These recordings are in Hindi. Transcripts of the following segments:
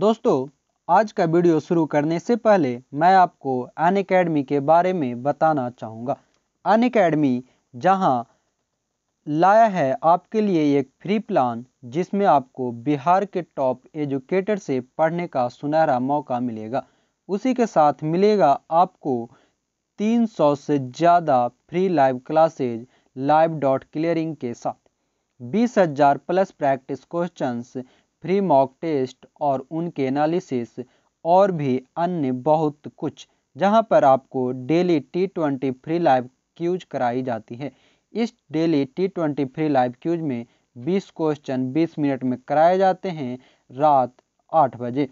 दोस्तों आज का वीडियो शुरू करने से पहले मैं आपको अन अकेडमी के बारे में बताना चाहूँगा अन अकेडमी जहाँ लाया है आपके लिए एक फ्री प्लान जिसमें आपको बिहार के टॉप एजुकेटर से पढ़ने का सुनहरा मौका मिलेगा उसी के साथ मिलेगा आपको 300 से ज़्यादा free live classes live dot clearing के साथ बीस हजार plus practice questions free mock test और उनके एनालिसिस और भी अन्य बहुत कुछ जहां पर आपको daily T twenty free live quiz कराई जाती है इस daily T twenty free live quiz में 20 क्वेश्चन 20 मिनट में कराए जाते हैं रात आठ बजे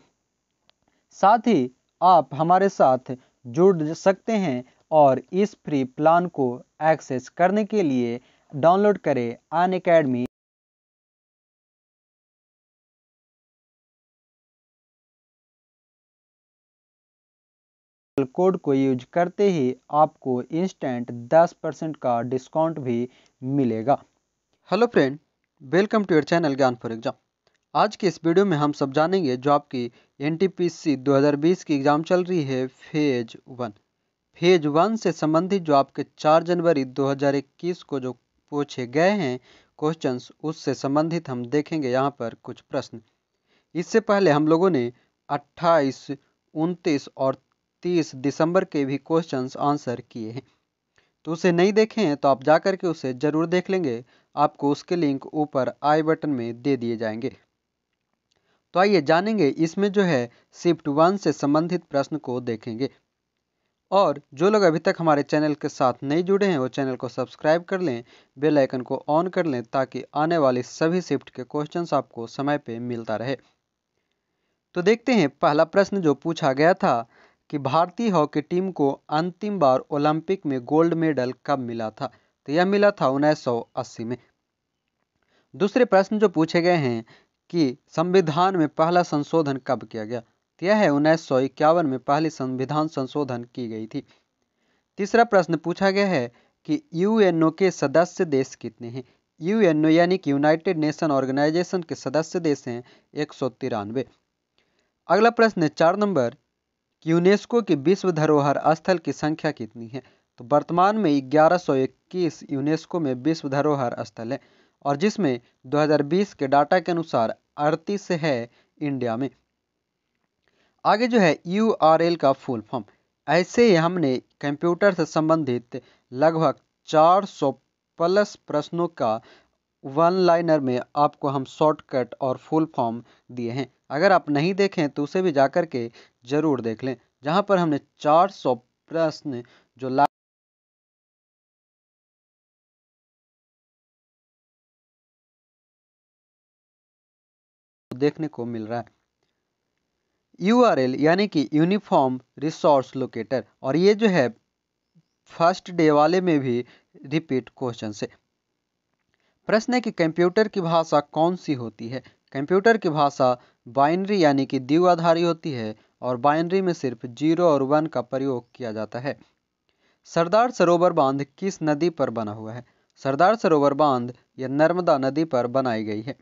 साथ ही आप हमारे साथ जुड़ सकते हैं और इस फ्री प्लान को एक्सेस करने के लिए डाउनलोड करें अन अकेडमी कोड को यूज करते ही आपको इंस्टेंट 10 परसेंट का डिस्काउंट भी मिलेगा hello friend welcome to your channel Gyan for exam आज के इस वीडियो में हम सब जानेंगे जो आपकी एन टी पी सी दो हज़ार बीस की एग्ज़ाम चल रही है फेज वन फेज वन से संबंधित जो आपके चार जनवरी दो हज़ार इक्कीस को जो पूछे गए हैं क्वेश्चंस उससे संबंधित हम देखेंगे यहाँ पर कुछ प्रश्न इससे पहले हम लोगों ने अट्ठाईस उनतीस और तीस दिसंबर के भी क्वेश्चंस आंसर किए हैं तो उसे नहीं देखे हैं तो आप जा करके उसे ज़रूर देख लेंगे आपको उसके लिंक ऊपर आई बटन में दे दिए जाएंगे तो आइए जानेंगे इसमें जो है शिफ्ट वन से संबंधित प्रश्न को देखेंगे और जो लोग अभी तक हमारे चैनल के साथ नहीं जुड़े हैं वो चैनल को सब्सक्राइब कर लें बेल आइकन को ऑन कर लें ताकि आने वाले सभी शिफ्ट के क्वेश्चंस आपको समय पे मिलता रहे तो देखते हैं पहला प्रश्न जो पूछा गया था कि भारतीय हॉकी टीम को अंतिम बार ओलंपिक में गोल्ड मेडल कब मिला था तो यह मिला था 1980 में दूसरे प्रश्न जो पूछे गए हैं कि संविधान में पहला संशोधन कब किया गया तो यह है उन्नीस में पहली संविधान संशोधन की गई थी तीसरा प्रश्न पूछा गया है कि यूएनओ के सदस्य देश कितने हैं यूएनओ यानी कि यूनाइटेड नेशन ऑर्गेनाइजेशन के सदस्य देश हैं एक अगला प्रश्न है चार नंबर यूनेस्को की विश्व धरोहर स्थल की संख्या कितनी है तो वर्तमान में ग्यारह सौ इक्कीस यूनेस्को में विश्व धरोहर स्थल है और जिसमें 2020 के डाटा के अनुसार अड़तीस है इंडिया में आगे जो है यू का फुल फॉर्म ऐसे ही हमने कंप्यूटर से संबंधित लगभग 400 प्लस प्रश्नों का वन लाइनर में आपको हम शॉर्टकट और फुल फॉर्म दिए हैं अगर आप नहीं देखें तो उसे भी जा कर के ज़रूर देख लें जहाँ पर हमने चार सौ प्रश्न जो ला देखने को मिल रहा है यू आर एल यानी कि यूनिफॉर्म रिसोर्स लोकेटर और ये जो है फर्स्ट डे वाले में भी रिपीट क्वेश्चन से प्रश्न है कि कंप्यूटर की भाषा कौन सी होती है कंप्यूटर की भाषा बाइनरी यानी कि द्विआधारी होती है और बाइनरी में सिर्फ जीरो और वन का प्रयोग किया जाता है सरदार सरोवर बांध किस नदी पर बना हुआ है सरदार सरोवर बांध यह नर्मदा नदी पर बनाई गई है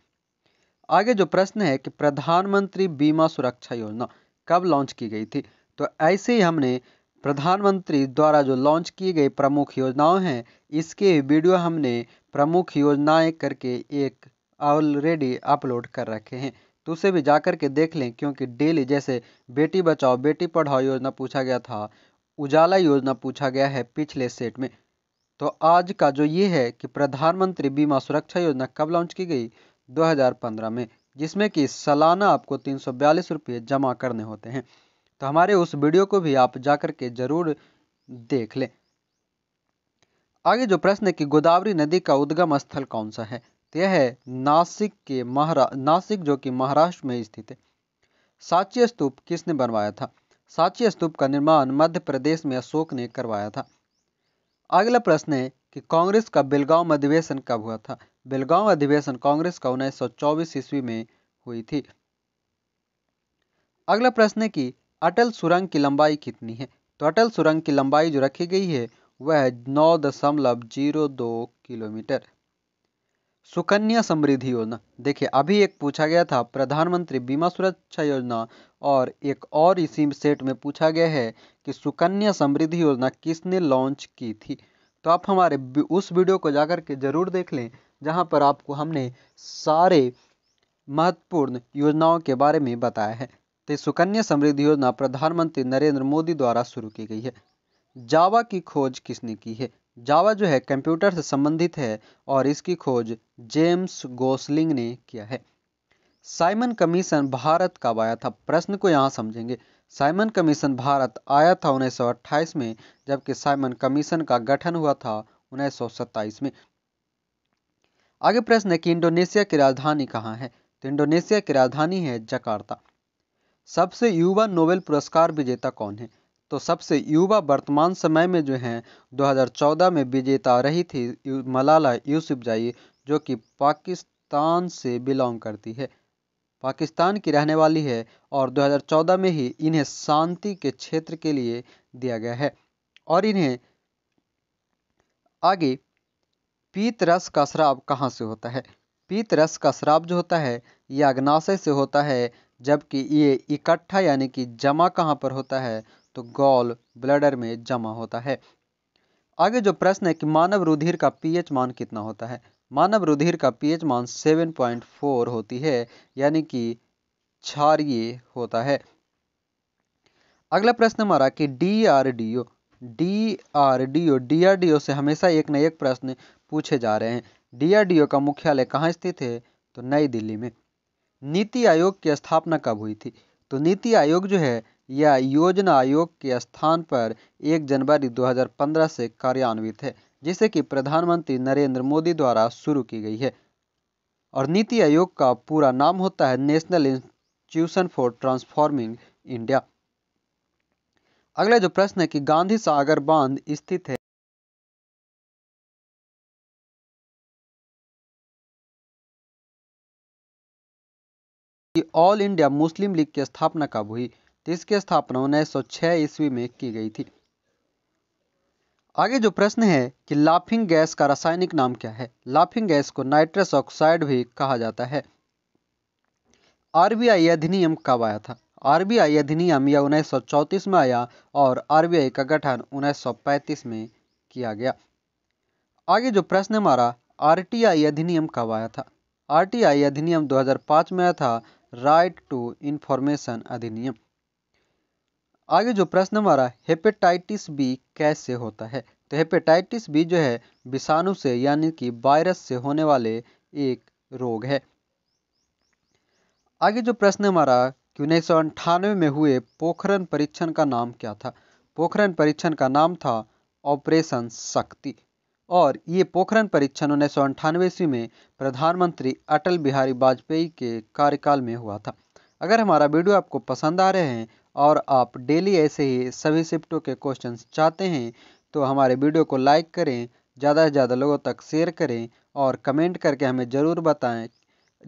आगे जो प्रश्न है कि प्रधानमंत्री बीमा सुरक्षा योजना कब लॉन्च की गई थी तो ऐसे ही हमने प्रधानमंत्री द्वारा जो लॉन्च की गई प्रमुख योजनाएं हैं इसके वीडियो हमने प्रमुख योजनाएं करके एक ऑलरेडी अपलोड कर रखे हैं तो उसे भी जा के देख लें क्योंकि डेली जैसे बेटी बचाओ बेटी पढ़ाओ योजना पूछा गया था उजाला योजना पूछा गया है पिछले सेट में तो आज का जो ये है कि प्रधानमंत्री बीमा सुरक्षा योजना कब लॉन्च की गई 2015 में जिसमें कि सालाना आपको तीन रुपये जमा करने होते हैं तो हमारे उस वीडियो को भी आप जा करके के ज़रूर देख लें आगे जो प्रश्न है कि गोदावरी नदी का उद्गम स्थल कौन सा है यह नासिक के महारा नासिक जो कि महाराष्ट्र में स्थित है साच्य स्तूप किसने बनवाया था साच्य स्तूप का निर्माण मध्य प्रदेश में अशोक ने करवाया था अगला प्रश्न है कि कांग्रेस का बेलगांव अधिवेशन कब हुआ था बेलगांव अधिवेशन कांग्रेस का उन्नीस सौ चौबीस ईस्वी में हुई थी अगला प्रश्न है कि अटल सुरंग की लंबाई कितनी है तो अटल सुरंग की लंबाई जो रखी गई है वह नौ दशमलव जीरो दो किलोमीटर सुकन्या समृद्धि योजना देखिए अभी एक पूछा गया था प्रधानमंत्री बीमा सुरक्षा योजना और एक और इसी सेट में पूछा गया है कि सुकन्या समृद्धि योजना किसने लॉन्च की थी तो आप हमारे उस वीडियो को जाकर के ज़रूर देख लें जहां पर आपको हमने सारे महत्वपूर्ण योजनाओं के बारे में बताया है तो सुकन्या समृद्धि योजना प्रधानमंत्री नरेंद्र मोदी द्वारा शुरू की गई है जावा की खोज किसने की है जावा जो है कंप्यूटर से संबंधित है और इसकी खोज जेम्स गोसलिंग ने किया है साइमन कमीशन भारत कब आया था प्रश्न को यहाँ समझेंगे साइमन कमीशन भारत आया था 1928 में जबकि साइमन कमीशन का गठन हुआ था 1927 में आगे प्रश्न है कि इंडोनेशिया की राजधानी कहाँ है तो इंडोनेशिया की राजधानी है जकार्ता सबसे युवा नोबेल पुरस्कार विजेता कौन है तो सबसे युवा वर्तमान समय में जो हैं 2014 में विजेता रही थी मलाला यूसुफजाई जो कि पाकिस्तान से बिलोंग करती है पाकिस्तान की रहने वाली है और 2014 में ही इन्हें शांति के क्षेत्र के लिए दिया गया है और इन्हें आगे पीत रस का शराब कहाँ से होता है पीत रस का शराब जो होता है यह अग्नाशय से होता है जबकि ये इकट्ठा यानी कि जमा कहाँ पर होता है तो गॉल ब्लडर में जमा होता है आगे जो प्रश्न है कि मानव रुधिर का पीएच मान कितना होता है मानव रुधिर का पीएच मान 7.4 होती है यानी कि क्षारिय होता है अगला प्रश्न हमारा कि डीआरडीओ डीआरडीओ डीआरडीओ से हमेशा एक न एक प्रश्न पूछे जा रहे हैं डीआरडीओ का मुख्यालय कहाँ स्थित है तो नई दिल्ली में नीति आयोग की स्थापना कब हुई थी तो नीति आयोग जो है यह योजना आयोग के स्थान पर 1 जनवरी 2015 से कार्यान्वित है जिसे कि प्रधानमंत्री नरेंद्र मोदी द्वारा शुरू की गई है और नीति आयोग का पूरा नाम होता है national institution for transforming India अगला जो प्रश्न है कि गांधी सागर बांध स्थित है ऑल इंडिया मुस्लिम लीग की स्थापना कब हुई इसकी स्थापना उन्नीस सौ ईस्वी में की गई थी आगे जो प्रश्न है कि लाफिंग गैस का रासायनिक नाम क्या है लाफिंग गैस को नाइट्रस ऑक्साइड भी कहा जाता है आरबीआई अधिनियम कब आया था आरबीआई अधिनियम यह चौतीस में आया और आरबीआई का गठन 1935 में किया गया आगे जो प्रश्न हमारा आरटीआई अधिनियम कब आया था आरटीआई अधिनियम 2005 में आया था राइट टू इंफॉर्मेशन अधिनियम आगे जो प्रश्न हमारा हेपेटाइटिस बी कैसे होता है तो हेपेटाइटिस बी जो है विषाणु से यानी कि वायरस से होने वाले एक रोग है आगे जो प्रश्न हमारा कि उन्नीस में हुए पोखरण परीक्षण का नाम क्या था पोखरण परीक्षण का नाम था ऑपरेशन शक्ति और ये पोखरण परीक्षण उन्नीस सौ ईस्वी में प्रधानमंत्री अटल बिहारी वाजपेयी के कार्यकाल में हुआ था अगर हमारा वीडियो आपको पसंद आ रहे हैं और आप डेली ऐसे ही सभी शिफ्टों के क्वेश्चन चाहते हैं तो हमारे वीडियो को लाइक करें ज़्यादा से ज़्यादा लोगों तक शेयर करें और कमेंट करके हमें ज़रूर बताएं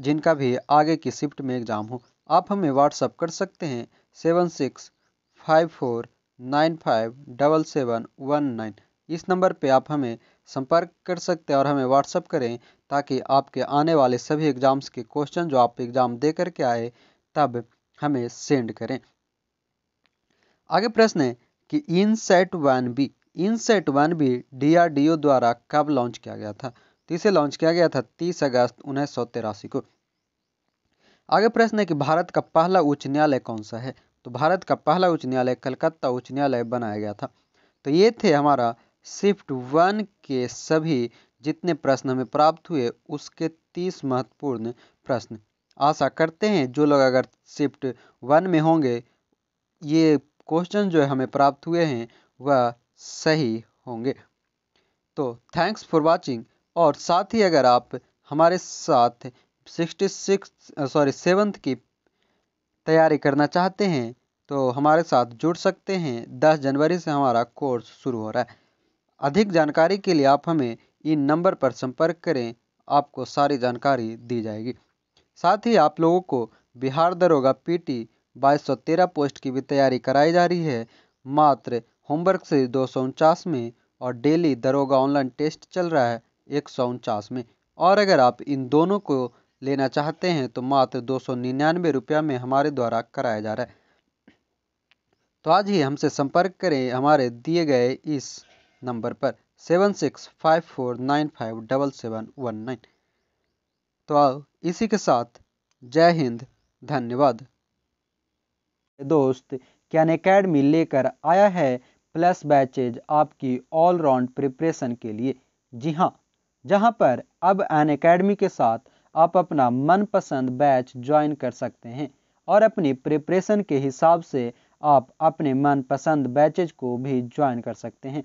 जिनका भी आगे की शिफ्ट में एग्ज़ाम हो आप हमें व्हाट्सअप कर सकते हैं seven six five four nine five double seven one nine इस नंबर पे आप हमें संपर्क कर सकते हैं और हमें व्हाट्सअप करें ताकि आपके आने वाले सभी एग्ज़ाम्स के क्वेश्चन जो आप एग्ज़ाम दे करके आए तब हमें सेंड करें आगे प्रश्न है कि INSAT one B INSAT one B ओ द्वारा कब लॉन्च किया गया था तो इसे लॉन्च किया गया था 30 अगस्त उन्नीस को आगे प्रश्न है कि भारत का पहला उच्च न्यायालय कौन सा है तो भारत का पहला उच्च न्यायालय कलकत्ता उच्च न्यायालय बनाया गया था तो ये थे हमारा शिफ्ट वन के सभी जितने प्रश्न हमें प्राप्त हुए उसके तीस महत्वपूर्ण प्रश्न आशा करते हैं जो लोग अगर शिफ्ट वन में होंगे ये क्वेश्चन जो है हमें प्राप्त हुए हैं वह सही होंगे तो थैंक्स फॉर वाचिंग और साथ ही अगर आप हमारे साथ सिक्सटी सिक्स सॉरी सेवन्थ की तैयारी करना चाहते हैं तो हमारे साथ जुड़ सकते हैं दस जनवरी से हमारा कोर्स शुरू हो रहा है अधिक जानकारी के लिए आप हमें इन नंबर पर संपर्क करें आपको सारी जानकारी दी जाएगी साथ ही आप लोगों को बिहार दरोगा पीटी बाईस सौ तेरह पोस्ट की भी तैयारी कराई जा रही है मात्र होमवर्क से दो सौ उनचास में और डेली दरोगा ऑनलाइन टेस्ट चल रहा है एक सौ उनचास में और अगर आप इन दोनों को लेना चाहते हैं तो मात्र दो सौ निन्यानवे रुपया में हमारे द्वारा कराया जा रहा है तो आज ही हमसे संपर्क करें हमारे दिए गए इस नंबर पर seven six five four nine five double seven one nine तो आओ इसी के साथ जय हिंद धन्यवाद दोस्त कैन अकेडमी लेकर आया है प्लस बैचेज आपकी ऑल राउंड प्रिपरेशन के लिए जी हाँ जहाँ पर अब एन अकेडमी के साथ आप अपना मनपसंद बैच ज्वाइन कर सकते हैं और अपनी प्रिपरेशन के हिसाब से आप अपने मनपसंद बैचेज को भी ज्वाइन कर सकते हैं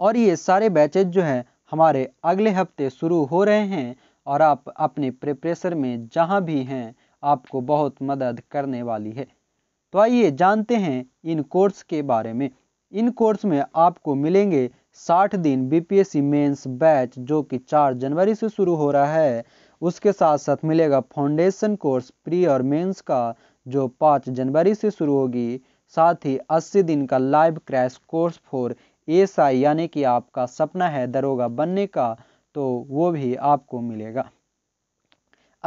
और ये सारे बैचेज जो हैं हमारे अगले हफ्ते शुरू हो रहे हैं और आप अपने प्रिपरेशन में जहाँ भी हैं आपको बहुत मदद करने वाली है तो आइए जानते हैं इन कोर्स के बारे में इन कोर्स में आपको मिलेंगे 60 दिन बीपीएससी मेंस बैच जो कि 4 जनवरी से शुरू हो रहा है उसके साथ साथ मिलेगा फाउंडेशन कोर्स प्री और मेंस का जो 5 जनवरी से शुरू होगी साथ ही 80 दिन का live crash course for S I यानी कि आपका सपना है दरोगा बनने का तो वो भी आपको मिलेगा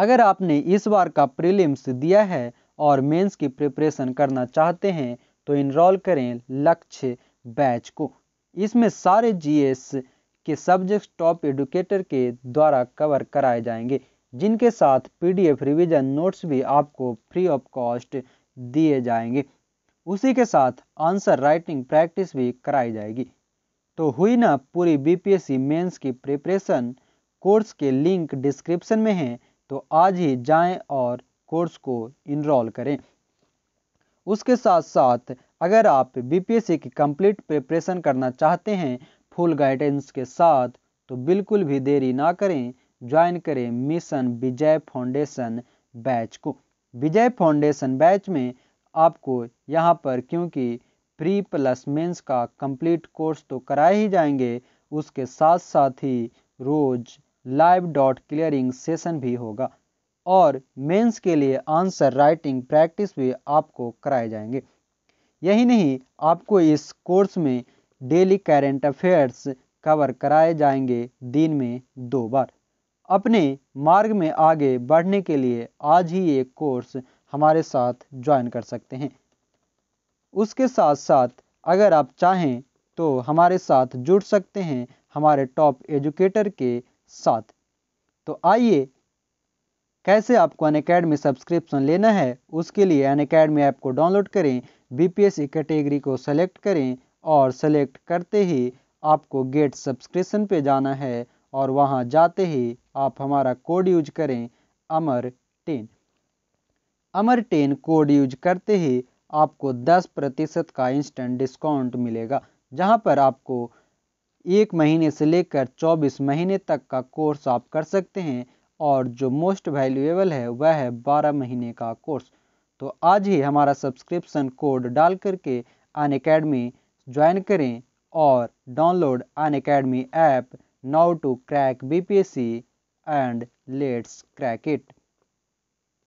अगर आपने इस बार का प्रीलिम्स दिया है और मेंस की प्रिपरेशन करना चाहते हैं तो इनरोल करें लक्ष्य बैच को इसमें सारे जीएस के सब्जेक्ट टॉप एडुकेटर के द्वारा कवर कराए जाएंगे जिनके साथ पीडीएफ रिवीजन नोट्स भी आपको फ्री ऑफ कॉस्ट दिए जाएंगे उसी के साथ आंसर राइटिंग प्रैक्टिस भी कराई जाएगी तो हुई ना पूरी बीपीएससी मेंस की प्रिपरेशन कोर्स के लिंक डिस्क्रिप्शन में है तो आज ही जाएं और कोर्स को इनरोल करें उसके साथ साथ अगर आप बीपीएससी की कंप्लीट प्रिपरेशन करना चाहते हैं फुल गाइडेंस के साथ तो बिल्कुल भी देरी ना करें ज्वाइन करें मिशन विजय फाउंडेशन बैच को विजय फाउंडेशन बैच में आपको यहाँ पर क्योंकि प्री प्लस मेंस का कंप्लीट कोर्स तो कराए ही जाएंगे उसके साथ साथ ही रोज लाइव डॉट क्लियरिंग सेशन भी होगा और मेंस के लिए आंसर राइटिंग प्रैक्टिस भी आपको कराए जाएंगे यही नहीं आपको इस कोर्स में डेली करेंट अफेयर्स कवर कराए जाएंगे दिन में दो बार अपने मार्ग में आगे बढ़ने के लिए आज ही ये कोर्स हमारे साथ ज्वाइन कर सकते हैं उसके साथ साथ अगर आप चाहें तो हमारे साथ जुड़ सकते हैं हमारे टॉप एजुकेटर के साथ तो आइए कैसे आपको अन अकेडमी सब्सक्रिप्शन लेना है उसके लिए अन अकेडमी ऐप को डाउनलोड करें बीपीएससी कैटेगरी e को सेलेक्ट करें और सेलेक्ट करते ही आपको गेट सब्सक्रिप्शन पे जाना है और वहाँ जाते ही आप हमारा कोड यूज करें Amar ten Amar ten code use करते ही आपको 10 प्रतिशत का इंस्टेंट डिस्काउंट मिलेगा जहाँ पर आपको एक महीने से लेकर 24 महीने तक का कोर्स आप कर सकते हैं और जो मोस्ट वैल्यूएबल है वह है बारह महीने का कोर्स तो आज ही हमारा सब्सक्रिप्शन कोड डाल करके अन अकेडमी ज्वाइन करें और download Unacademy app now to crack C and let's crack it